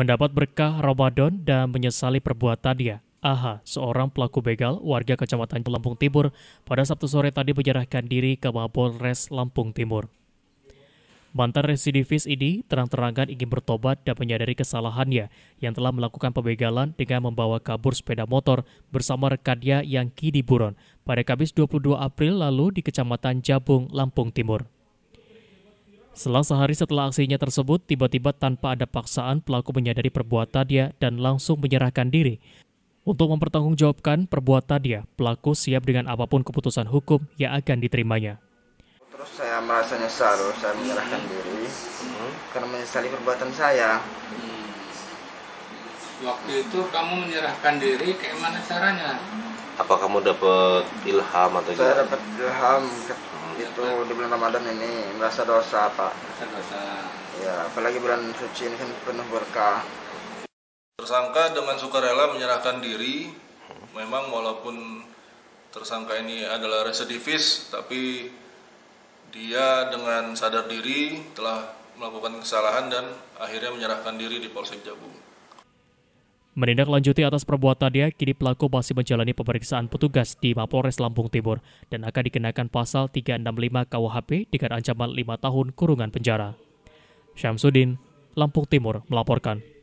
mendapat berkah Ramadan dan menyesali perbuatannya. Aha, seorang pelaku begal warga Kecamatan Lampung Timur, pada Sabtu sore tadi menyerahkan diri ke Mapolres Lampung Timur. Mantan residivis ini terang-terangan ingin bertobat dan menyadari kesalahannya yang telah melakukan pembegalan dengan membawa kabur sepeda motor bersama rekannya yang kini buron pada Kamis 22 April lalu di Kecamatan Jabung, Lampung Timur. Selang sehari setelah aksinya tersebut, tiba-tiba tanpa ada paksaan pelaku menyadari perbuatannya dan langsung menyerahkan diri. Untuk mempertanggungjawabkan perbuatannya, pelaku siap dengan apapun keputusan hukum yang akan diterimanya. Terus saya merasa nyesal, saya menyerahkan diri hmm. karena menyesali perbuatan saya. Hmm. Waktu itu kamu menyerahkan diri, kayak mana caranya? apa kamu dapat ilham atau saya dapat ilham hmm, itu di bulan Ramadan ini merasa dosa apa merasa ya apalagi bulan suci ini kan penuh berkah tersangka dengan sukarela menyerahkan diri memang walaupun tersangka ini adalah residivis tapi dia dengan sadar diri telah melakukan kesalahan dan akhirnya menyerahkan diri di Polsek Jabung. Menindaklanjuti atas perbuatannya, kini pelaku masih menjalani pemeriksaan petugas di Mapolres Lampung Timur dan akan dikenakan pasal 365 KUHP dengan ancaman 5 tahun kurungan penjara. Syamsuddin, Lampung Timur melaporkan.